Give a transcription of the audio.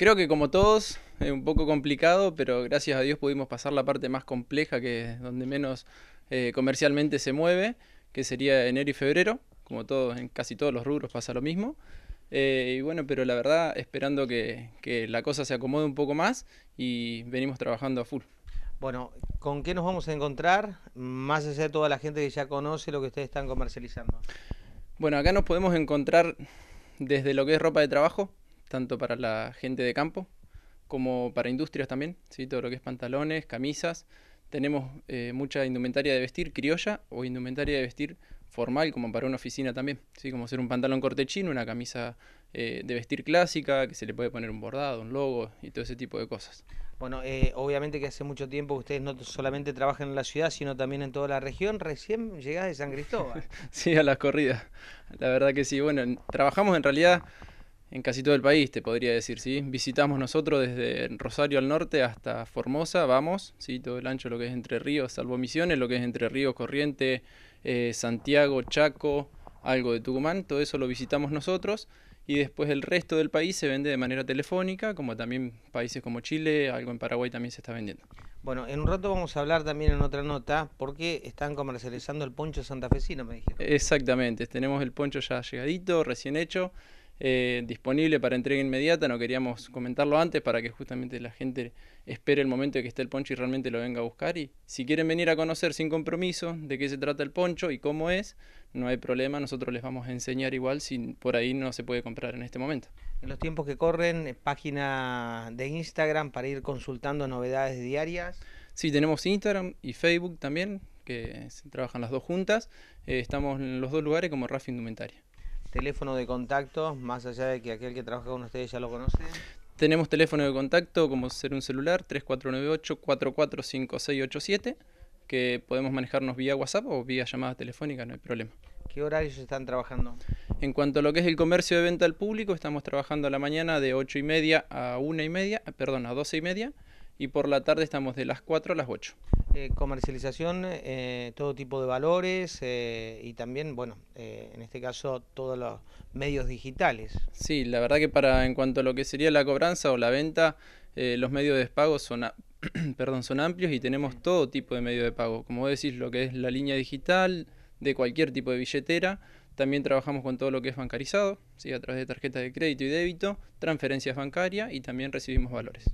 Creo que como todos, es un poco complicado, pero gracias a Dios pudimos pasar la parte más compleja, que es donde menos eh, comercialmente se mueve, que sería enero y febrero. Como todos, en casi todos los rubros pasa lo mismo. Eh, y bueno, pero la verdad, esperando que la cosa se acomode un poco más y venimos trabajando a full. Bueno, ¿con qué nos vamos a encontrar? Más allá de toda la gente que ya conoce lo que ustedes están comercializando. Bueno, acá nos podemos encontrar desde lo que es ropa de trabajo, tanto para la gente de campo como para industrias también, ¿sí? todo lo que es pantalones, camisas. Tenemos eh, mucha indumentaria de vestir criolla o indumentaria de vestir formal como para una oficina también, ¿sí? como ser un pantalón cortechino, una camisa eh, de vestir clásica, que se le puede poner un bordado, un logo y todo ese tipo de cosas. Bueno, eh, obviamente que hace mucho tiempo que ustedes no solamente trabajan en la ciudad, sino también en toda la región. Recién llegás de San Cristóbal. sí, a las corridas. La verdad que sí. Bueno, trabajamos en realidad en casi todo el país, te podría decir, ¿sí? Visitamos nosotros desde Rosario al norte hasta Formosa, vamos, ¿sí? Todo el ancho lo que es Entre Ríos, salvo Misiones, lo que es Entre Ríos, Corriente, eh, Santiago, Chaco, algo de Tucumán, todo eso lo visitamos nosotros. Y después el resto del país se vende de manera telefónica, como también países como Chile, algo en Paraguay también se está vendiendo. Bueno, en un rato vamos a hablar también en otra nota por qué están comercializando el poncho santafesino, me dijeron. Exactamente, tenemos el poncho ya llegadito, recién hecho. Eh, disponible para entrega inmediata. No queríamos comentarlo antes para que justamente la gente espere el momento de que esté el poncho y realmente lo venga a buscar. Y si quieren venir a conocer sin compromiso de qué se trata el poncho y cómo es, no hay problema. Nosotros les vamos a enseñar igual si por ahí no se puede comprar en este momento. En los tiempos que corren, eh, página de Instagram para ir consultando novedades diarias. Sí, tenemos Instagram y Facebook también, que trabajan las dos juntas. Eh, estamos en los dos lugares como Rafa Indumentaria teléfono de contacto, más allá de que aquel que trabaja con ustedes ya lo conoce. Tenemos teléfono de contacto como ser un celular 3498-445687, que podemos manejarnos vía WhatsApp o vía llamada telefónica, no hay problema. ¿Qué horarios están trabajando? En cuanto a lo que es el comercio de venta al público, estamos trabajando a la mañana de 8 y media a una y media, perdón, a 12 y media, y por la tarde estamos de las 4 a las 8. Eh, comercialización, eh, todo tipo de valores eh, y también, bueno, en este caso, todos los medios digitales. Sí, la verdad que para en cuanto a lo que sería la cobranza o la venta, los medios de pago son, perdón, son amplios y tenemos todo tipo de medios de pago. Como decís, lo que es la línea digital de cualquier tipo de billetera. También trabajamos con todo lo que es bancarizado, ¿sí? a través de tarjetas de crédito y débito, transferencias bancarias y también recibimos valores.